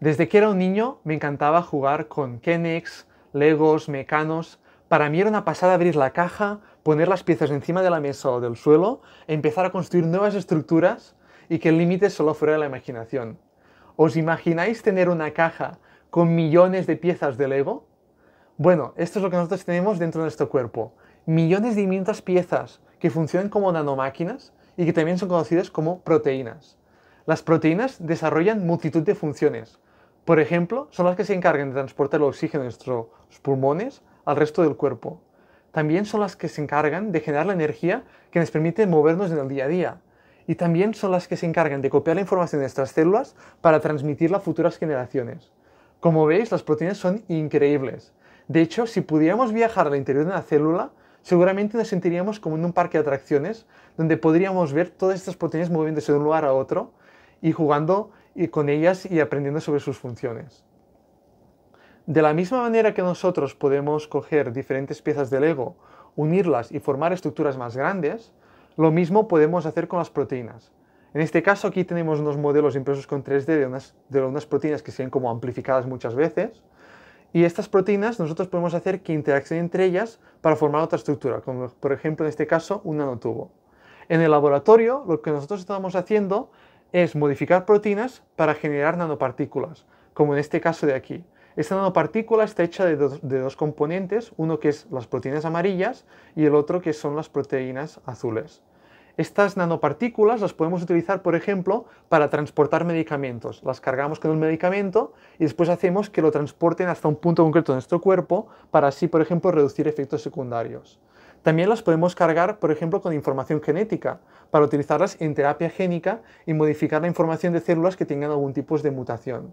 Desde que era un niño me encantaba jugar con kenex, Legos, Mecanos. Para mí era una pasada abrir la caja, poner las piezas encima de la mesa o del suelo, empezar a construir nuevas estructuras y que el límite solo fuera de la imaginación. ¿Os imagináis tener una caja con millones de piezas de Lego? Bueno, esto es lo que nosotros tenemos dentro de nuestro cuerpo. Millones de diminutas piezas que funcionan como nanomáquinas y que también son conocidas como proteínas. Las proteínas desarrollan multitud de funciones. Por ejemplo, son las que se encargan de transportar el oxígeno de nuestros pulmones al resto del cuerpo. También son las que se encargan de generar la energía que nos permite movernos en el día a día. Y también son las que se encargan de copiar la información de nuestras células para transmitirla a futuras generaciones. Como veis, las proteínas son increíbles. De hecho, si pudiéramos viajar al interior de una célula, seguramente nos sentiríamos como en un parque de atracciones, donde podríamos ver todas estas proteínas moviéndose de un lugar a otro, y jugando con ellas y aprendiendo sobre sus funciones. De la misma manera que nosotros podemos coger diferentes piezas del Lego, unirlas y formar estructuras más grandes, lo mismo podemos hacer con las proteínas. En este caso aquí tenemos unos modelos impresos con 3D de unas, de unas proteínas que se ven como amplificadas muchas veces, y estas proteínas nosotros podemos hacer que interaccionen entre ellas para formar otra estructura, como por ejemplo en este caso un nanotubo. En el laboratorio lo que nosotros estamos haciendo es modificar proteínas para generar nanopartículas, como en este caso de aquí. Esta nanopartícula está hecha de dos, componentes, uno que es las proteínas amarillas y el otro que son las proteínas azules. Estas nanopartículas las podemos utilizar, por ejemplo, para transportar medicamentos. Las cargamos con un medicamento y después hacemos que lo transporten hasta un punto concreto de nuestro cuerpo para así, por ejemplo, reducir efectos secundarios. También las podemos cargar, por ejemplo, con información genética, para utilizarlas en terapia génica y modificar la información de células que tengan algún tipo de mutación.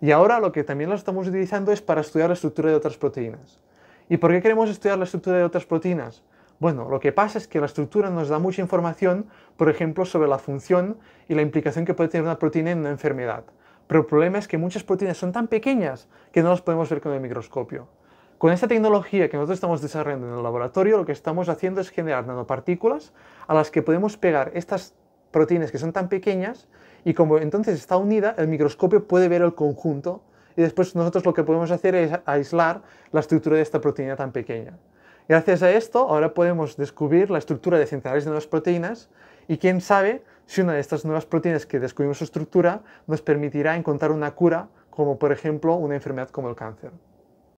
Y ahora lo que también las estamos utilizando es para estudiar la estructura de otras proteínas. ¿Y por qué queremos estudiar la estructura de otras proteínas? Bueno, lo que pasa es que la estructura nos da mucha información, por ejemplo, sobre la función y la implicación que puede tener una proteína en una enfermedad. Pero el problema es que muchas proteínas son tan pequeñas que no las podemos ver con el microscopio. Con esta tecnología que nosotros estamos desarrollando en el laboratorio, lo que estamos haciendo es generar nanopartículas a las que podemos pegar estas proteínas que son tan pequeñas y como entonces está unida, el microscopio puede ver el conjunto y después nosotros lo que podemos hacer es aislar la estructura de esta proteína tan pequeña. Gracias a esto, ahora podemos descubrir la estructura de centenares de nuevas proteínas y quién sabe si una de estas nuevas proteínas que descubrimos su estructura nos permitirá encontrar una cura, como por ejemplo una enfermedad como el cáncer.